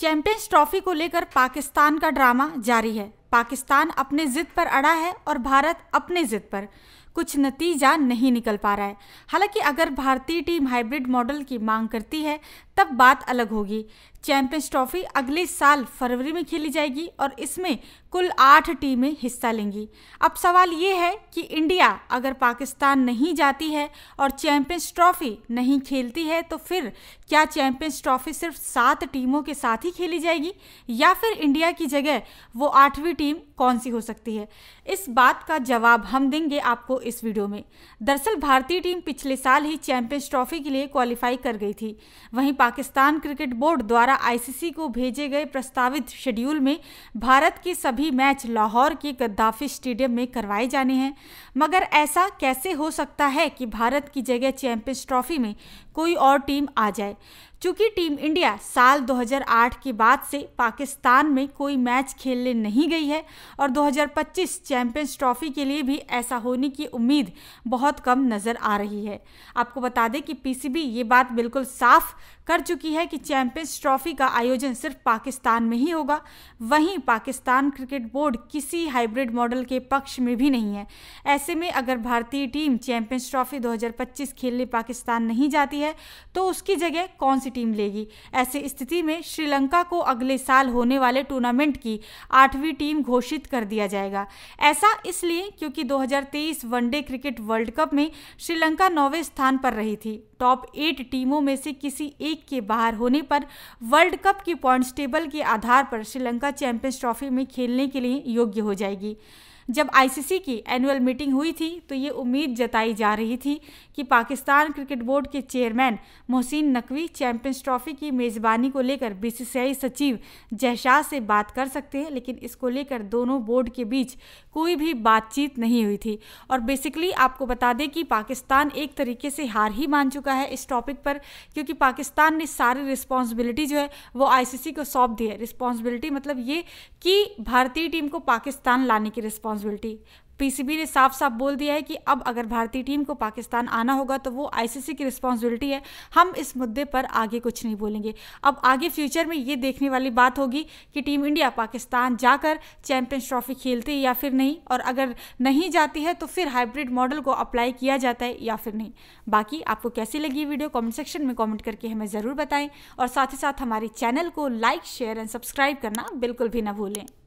champions trophy को लेकर पाकिस्तान का ड्रामा जारी है पाकिस्तान अपने जिद पर अड़ा है और भारत अपने जिद पर कुछ नतीजा नहीं निकल पा रहा है हालांकि अगर भारतीय टीम हाइब्रिड मॉडल की मांग करती है तब बात अलग होगी चैंपियंस ट्रॉफी अगले साल फरवरी में खेली जाएगी और इसमें कुल आठ टीमें हिस्सा लेंगी अब सवाल ये है कि इंडिया अगर पाकिस्तान नहीं जाती है और चैंपियंस ट्रॉफी नहीं खेलती है तो फिर क्या चैंपियंस ट्रॉफी सिर्फ सात टीमों के साथ ही खेली जाएगी या फिर इंडिया की जगह वो आठवीं टीम कौन सी हो सकती है इस बात का जवाब हम देंगे आपको इस वीडियो में दरअसल भारतीय टीम पिछले साल ही चैंपियंस ट्रॉफी के लिए क्वालिफाई कर गई थी वहीं पाकिस्तान क्रिकेट बोर्ड द्वारा आईसीसी को भेजे गए प्रस्तावित शेड्यूल में भारत के सभी मैच लाहौर के गद्दाफी स्टेडियम में करवाए जाने हैं मगर ऐसा कैसे हो सकता है कि भारत की जगह चैंपियंस ट्रॉफी में कोई और टीम आ जाए चूंकि टीम इंडिया साल 2008 के बाद से पाकिस्तान में कोई मैच खेलने नहीं गई है और 2025 चैंपियंस ट्रॉफी के लिए भी ऐसा होने की उम्मीद बहुत कम नज़र आ रही है आपको बता दें कि पीसीबी ये बात बिल्कुल साफ कर चुकी है कि चैंपियंस ट्रॉफी का आयोजन सिर्फ पाकिस्तान में ही होगा वहीं पाकिस्तान क्रिकेट बोर्ड किसी हाइब्रिड मॉडल के पक्ष में भी नहीं है ऐसे में अगर भारतीय टीम चैंपियंस ट्रॉफी 2025 खेलने पाकिस्तान नहीं जाती है तो उसकी जगह कौन सी टीम लेगी ऐसी स्थिति में श्रीलंका को अगले साल होने वाले टूर्नामेंट की आठवीं टीम घोषित कर दिया जाएगा ऐसा इसलिए क्योंकि दो वनडे क्रिकेट वर्ल्ड कप में श्रीलंका नौवें स्थान पर रही थी टॉप एट टीमों में से किसी एक के बाहर होने पर वर्ल्ड कप की पॉइंट्स टेबल के आधार पर श्रीलंका चैंपियंस ट्रॉफी में खेलने के लिए योग्य हो जाएगी जब आईसीसी की एनुअल मीटिंग हुई थी तो ये उम्मीद जताई जा रही थी कि पाकिस्तान क्रिकेट बोर्ड के chairman Mohsin Naqvi champions trophy की मेज़बानी को लेकर बीसीसीआई सचिव जयशाह से बात कर सकते हैं लेकिन इसको लेकर दोनों बोर्ड के बीच कोई भी बातचीत नहीं हुई थी और बेसिकली आपको बता दें कि पाकिस्तान एक तरीके से हार ही मान चुका है इस टॉपिक पर क्योंकि पाकिस्तान ने सारी रिस्पॉन्सिबिलिटी जो है वो आईसीसी को सौंप दी है रिस्पॉन्सिबिलिटी मतलब ये कि भारतीय टीम को पाकिस्तान लाने की रिस्पॉन्स रिस्पॉन्सिबिलिटी पीसीबी ने साफ साफ बोल दिया है कि अब अगर भारतीय टीम को पाकिस्तान आना होगा तो वो आईसीसी की रिस्पॉन्सिबिलिटी है हम इस मुद्दे पर आगे कुछ नहीं बोलेंगे अब आगे फ्यूचर में ये देखने वाली बात होगी कि टीम इंडिया पाकिस्तान जाकर चैंपियंस ट्रॉफी खेलती है या फिर नहीं और अगर नहीं जाती है तो फिर हाइब्रिड मॉडल को अप्लाई किया जाता है या फिर नहीं बाकी आपको कैसी लगी वीडियो कॉमेंट सेक्शन में कॉमेंट करके हमें ज़रूर बताएं और साथ ही साथ हमारे चैनल को लाइक शेयर एंड सब्सक्राइब करना बिल्कुल भी ना भूलें